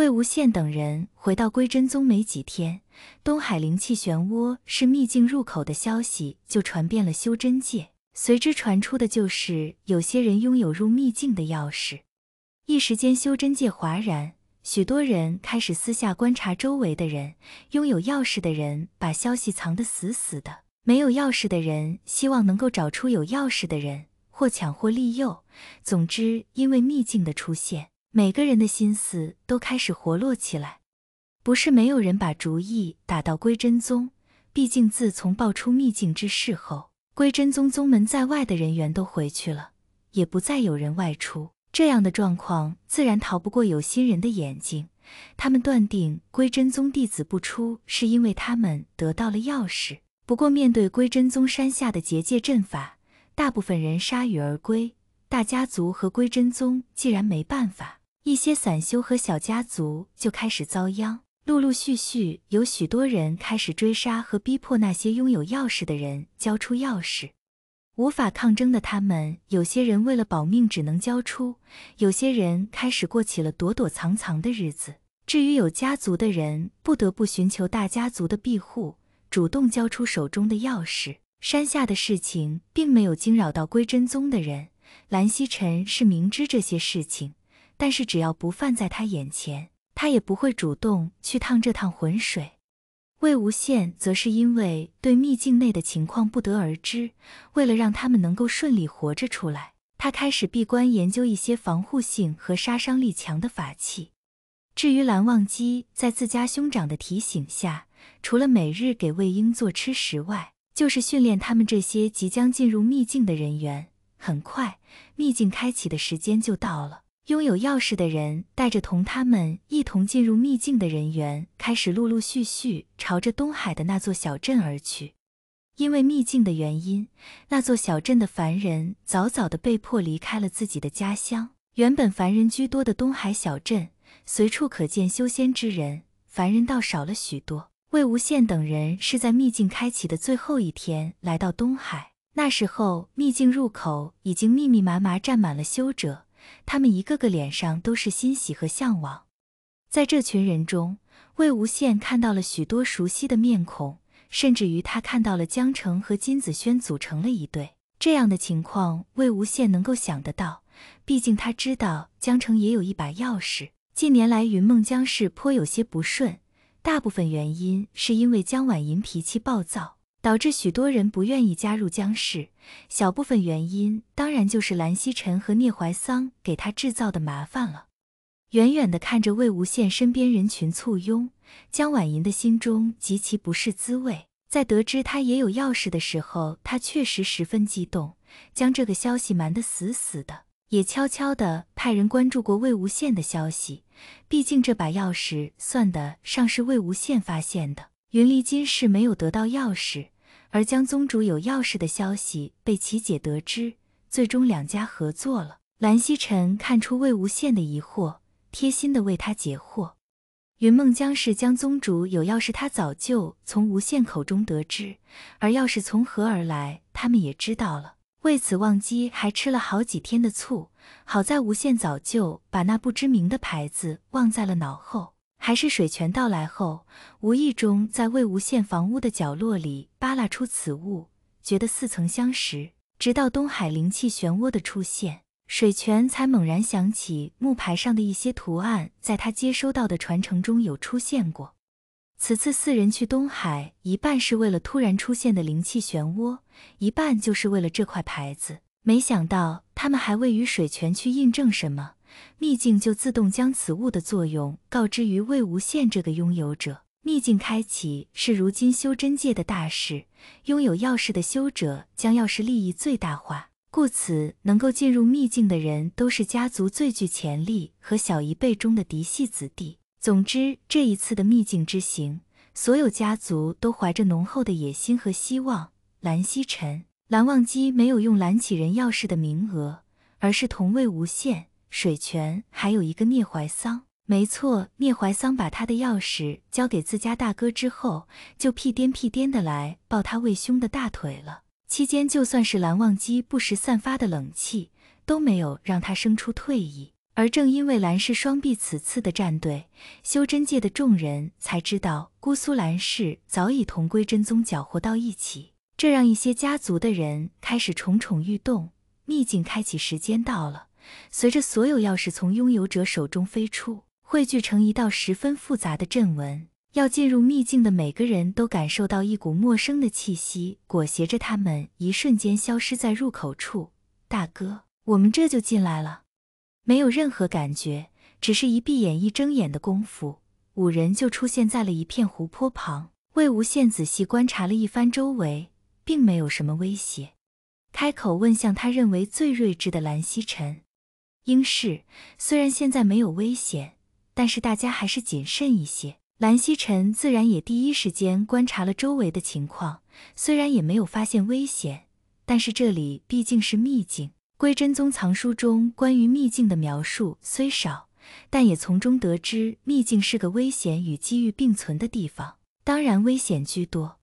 魏无羡等人回到归真宗没几天，东海灵气漩涡是秘境入口的消息就传遍了修真界。随之传出的就是有些人拥有入秘境的钥匙，一时间修真界哗然，许多人开始私下观察周围的人。拥有钥匙的人把消息藏得死死的，没有钥匙的人希望能够找出有钥匙的人，或抢或利诱。总之，因为秘境的出现。每个人的心思都开始活络起来，不是没有人把主意打到归真宗。毕竟自从爆出秘境之事后，归真宗宗门在外的人员都回去了，也不再有人外出。这样的状况自然逃不过有心人的眼睛。他们断定归真宗弟子不出，是因为他们得到了钥匙。不过，面对归真宗山下的结界阵法，大部分人铩羽而归。大家族和归真宗既然没办法。一些散修和小家族就开始遭殃，陆陆续续有许多人开始追杀和逼迫那些拥有钥匙的人交出钥匙。无法抗争的他们，有些人为了保命只能交出，有些人开始过起了躲躲藏藏的日子。至于有家族的人，不得不寻求大家族的庇护，主动交出手中的钥匙。山下的事情并没有惊扰到归真宗的人，蓝曦臣是明知这些事情。但是只要不犯在他眼前，他也不会主动去趟这趟浑水。魏无羡则是因为对秘境内的情况不得而知，为了让他们能够顺利活着出来，他开始闭关研究一些防护性和杀伤力强的法器。至于蓝忘机，在自家兄长的提醒下，除了每日给魏婴做吃食外，就是训练他们这些即将进入秘境的人员。很快，秘境开启的时间就到了。拥有钥匙的人带着同他们一同进入秘境的人员，开始陆陆续续朝着东海的那座小镇而去。因为秘境的原因，那座小镇的凡人早早的被迫离开了自己的家乡。原本凡人居多的东海小镇，随处可见修仙之人，凡人倒少了许多。魏无羡等人是在秘境开启的最后一天来到东海，那时候秘境入口已经密密麻麻站满了修者。他们一个个脸上都是欣喜和向往，在这群人中，魏无羡看到了许多熟悉的面孔，甚至于他看到了江澄和金子轩组成了一对。这样的情况，魏无羡能够想得到，毕竟他知道江澄也有一把钥匙。近年来，云梦江氏颇有些不顺，大部分原因是因为江婉莹脾气暴躁。导致许多人不愿意加入江氏，小部分原因当然就是蓝曦臣和聂怀桑给他制造的麻烦了。远远的看着魏无羡身边人群簇拥，江婉莹的心中极其不是滋味。在得知他也有钥匙的时候，他确实十分激动，将这个消息瞒得死死的，也悄悄地派人关注过魏无羡的消息。毕竟这把钥匙算得上是魏无羡发现的。云离今世没有得到钥匙。而江宗主有要事的消息被琪姐得知，最终两家合作了。蓝曦臣看出魏无羡的疑惑，贴心的为他解惑。云梦江氏江宗主有要事，他早就从无羡口中得知，而要事从何而来，他们也知道了。为此，忘机还吃了好几天的醋。好在无羡早就把那不知名的牌子忘在了脑后。还是水泉到来后，无意中在魏无羡房屋的角落里扒拉出此物，觉得似曾相识。直到东海灵气漩涡的出现，水泉才猛然想起木牌上的一些图案，在他接收到的传承中有出现过。此次四人去东海，一半是为了突然出现的灵气漩涡，一半就是为了这块牌子。没想到他们还未与水泉去印证什么。秘境就自动将此物的作用告知于魏无羡这个拥有者。秘境开启是如今修真界的大事，拥有钥匙的修者将钥匙利益最大化，故此能够进入秘境的人都是家族最具潜力和小一辈中的嫡系子弟。总之，这一次的秘境之行，所有家族都怀着浓厚的野心和希望。蓝曦臣、蓝忘机没有用蓝启人钥匙的名额，而是同魏无羡。水泉还有一个聂怀桑，没错，聂怀桑把他的钥匙交给自家大哥之后，就屁颠屁颠的来抱他魏兄的大腿了。期间，就算是蓝忘机不时散发的冷气，都没有让他生出退意。而正因为蓝氏双臂此次的战队，修真界的众人才知道姑苏蓝氏早已同归真宗搅和到一起，这让一些家族的人开始蠢蠢欲动。秘境开启时间到了。随着所有钥匙从拥有者手中飞出，汇聚成一道十分复杂的阵纹。要进入秘境的每个人都感受到一股陌生的气息，裹挟着他们，一瞬间消失在入口处。大哥，我们这就进来了，没有任何感觉，只是一闭眼一睁眼的功夫，五人就出现在了一片湖泊旁。魏无羡仔细观察了一番周围，并没有什么威胁，开口问向他认为最睿智的蓝曦臣。应是，虽然现在没有危险，但是大家还是谨慎一些。蓝曦臣自然也第一时间观察了周围的情况，虽然也没有发现危险，但是这里毕竟是秘境。归真宗藏书中关于秘境的描述虽少，但也从中得知，秘境是个危险与机遇并存的地方，当然危险居多。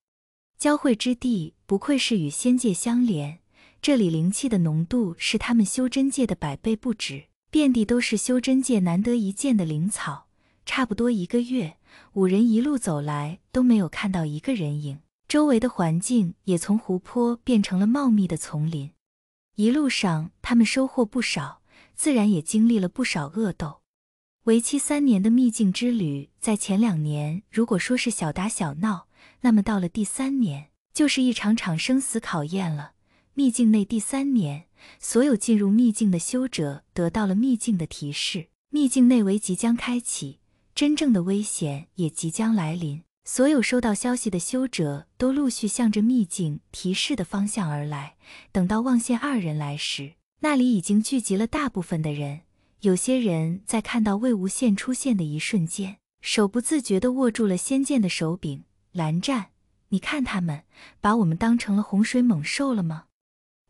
交汇之地，不愧是与仙界相连。这里灵气的浓度是他们修真界的百倍不止，遍地都是修真界难得一见的灵草。差不多一个月，五人一路走来都没有看到一个人影，周围的环境也从湖泊变成了茂密的丛林。一路上，他们收获不少，自然也经历了不少恶斗。为期三年的秘境之旅，在前两年如果说是小打小闹，那么到了第三年就是一场场生死考验了。秘境内第三年，所有进入秘境的修者得到了秘境的提示，秘境内围即将开启，真正的危险也即将来临。所有收到消息的修者都陆续向着秘境提示的方向而来。等到望线二人来时，那里已经聚集了大部分的人。有些人在看到魏无羡出现的一瞬间，手不自觉地握住了仙剑的手柄。蓝湛，你看他们把我们当成了洪水猛兽了吗？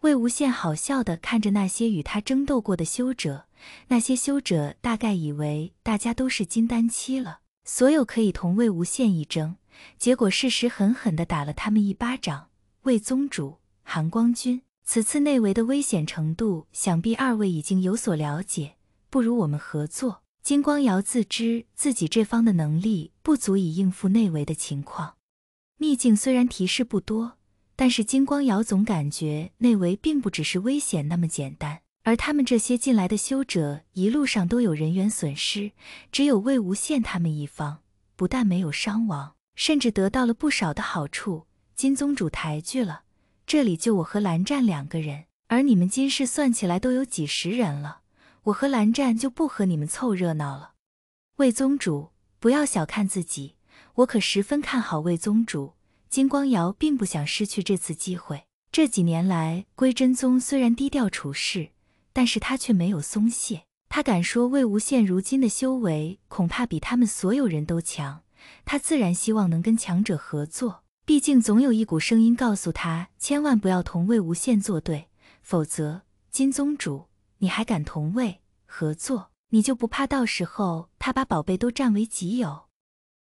魏无羡好笑地看着那些与他争斗过的修者，那些修者大概以为大家都是金丹期了，所有可以同魏无羡一争，结果事实狠狠地打了他们一巴掌。魏宗主，韩光君，此次内围的危险程度，想必二位已经有所了解，不如我们合作。金光瑶自知自己这方的能力不足以应付内围的情况，秘境虽然提示不多。但是金光瑶总感觉内围并不只是危险那么简单，而他们这些进来的修者一路上都有人员损失，只有魏无羡他们一方不但没有伤亡，甚至得到了不少的好处。金宗主抬举了，这里就我和蓝湛两个人，而你们金氏算起来都有几十人了，我和蓝湛就不和你们凑热闹了。魏宗主，不要小看自己，我可十分看好魏宗主。金光瑶并不想失去这次机会。这几年来，归真宗虽然低调处事，但是他却没有松懈。他敢说，魏无羡如今的修为恐怕比他们所有人都强。他自然希望能跟强者合作，毕竟总有一股声音告诉他，千万不要同魏无羡作对，否则金宗主，你还敢同魏合作？你就不怕到时候他把宝贝都占为己有？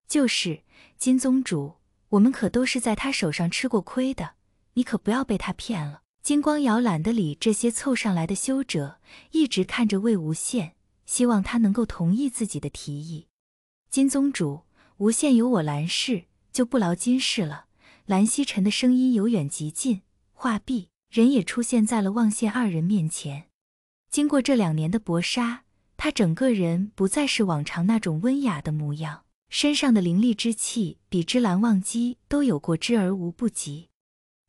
就是，金宗主。我们可都是在他手上吃过亏的，你可不要被他骗了。金光瑶懒得理这些凑上来的修者，一直看着魏无羡，希望他能够同意自己的提议。金宗主，无羡有我蓝氏就不劳金氏了。蓝曦臣的声音由远及近，话毕，人也出现在了望羡二人面前。经过这两年的搏杀，他整个人不再是往常那种温雅的模样。身上的灵力之气，比之蓝忘机都有过之而无不及。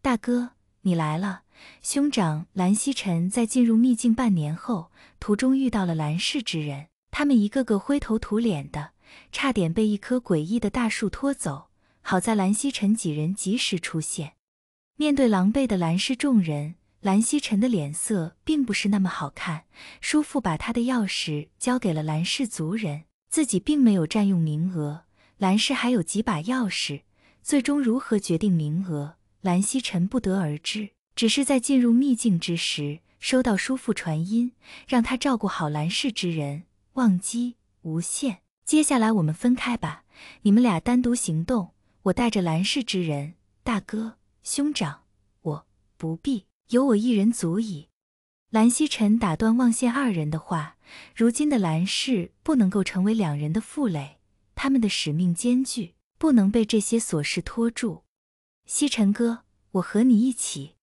大哥，你来了。兄长蓝曦臣在进入秘境半年后，途中遇到了蓝氏之人，他们一个个灰头土脸的，差点被一棵诡异的大树拖走。好在蓝曦臣几人及时出现。面对狼狈的蓝氏众人，蓝曦臣的脸色并不是那么好看。叔父把他的钥匙交给了蓝氏族人。自己并没有占用名额，兰氏还有几把钥匙，最终如何决定名额，兰曦尘不得而知。只是在进入秘境之时，收到叔父传音，让他照顾好兰氏之人，忘机无限。接下来我们分开吧，你们俩单独行动，我带着兰氏之人。大哥，兄长，我不必，有我一人足矣。蓝曦臣打断望羡二人的话，如今的蓝氏不能够成为两人的负累，他们的使命艰巨，不能被这些琐事拖住。曦臣哥，我和你一起。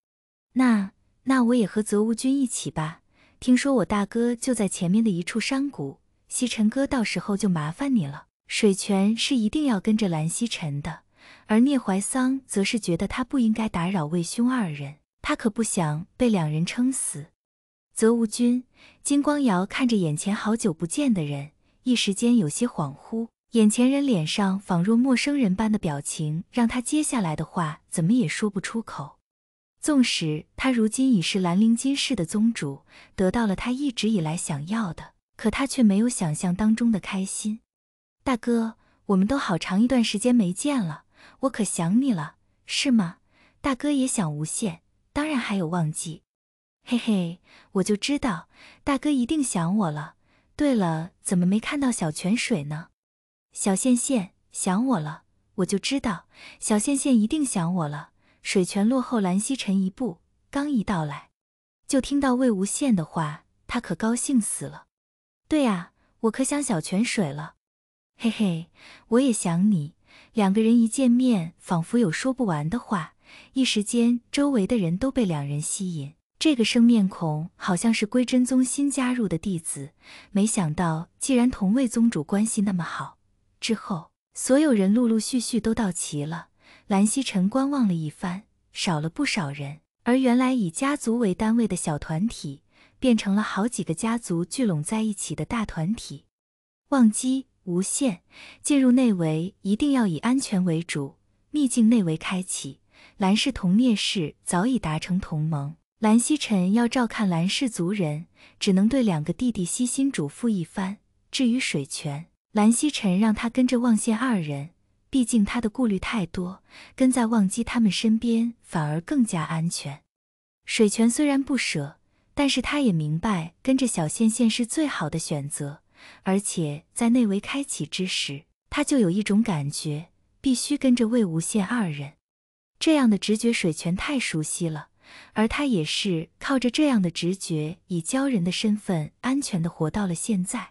那那我也和泽无君一起吧。听说我大哥就在前面的一处山谷，曦臣哥到时候就麻烦你了。水泉是一定要跟着蓝曦臣的，而聂怀桑则是觉得他不应该打扰魏兄二人，他可不想被两人撑死。德无君，金光瑶看着眼前好久不见的人，一时间有些恍惚。眼前人脸上仿若陌生人般的表情，让他接下来的话怎么也说不出口。纵使他如今已是兰陵金氏的宗主，得到了他一直以来想要的，可他却没有想象当中的开心。大哥，我们都好长一段时间没见了，我可想你了，是吗？大哥也想无限，当然还有忘记。嘿嘿，我就知道，大哥一定想我了。对了，怎么没看到小泉水呢？小线线想我了，我就知道，小线线一定想我了。水泉落后蓝曦臣一步，刚一到来，就听到魏无羡的话，他可高兴死了。对呀，我可想小泉水了。嘿嘿，我也想你。两个人一见面，仿佛有说不完的话，一时间周围的人都被两人吸引。这个生面孔好像是归真宗新加入的弟子，没想到既然同位宗主关系那么好。之后所有人陆陆续续都到齐了，蓝曦臣观望了一番，少了不少人，而原来以家族为单位的小团体，变成了好几个家族聚拢在一起的大团体。忘机无限，进入内围一定要以安全为主。秘境内围开启，蓝氏同聂氏早已达成同盟。蓝曦臣要照看蓝氏族人，只能对两个弟弟悉心嘱咐一番。至于水泉，蓝曦臣让他跟着忘羡二人，毕竟他的顾虑太多，跟在忘机他们身边反而更加安全。水泉虽然不舍，但是他也明白跟着小羡羡是最好的选择，而且在内围开启之时，他就有一种感觉，必须跟着魏无羡二人。这样的直觉，水泉太熟悉了。而他也是靠着这样的直觉，以鲛人的身份，安全的活到了现在。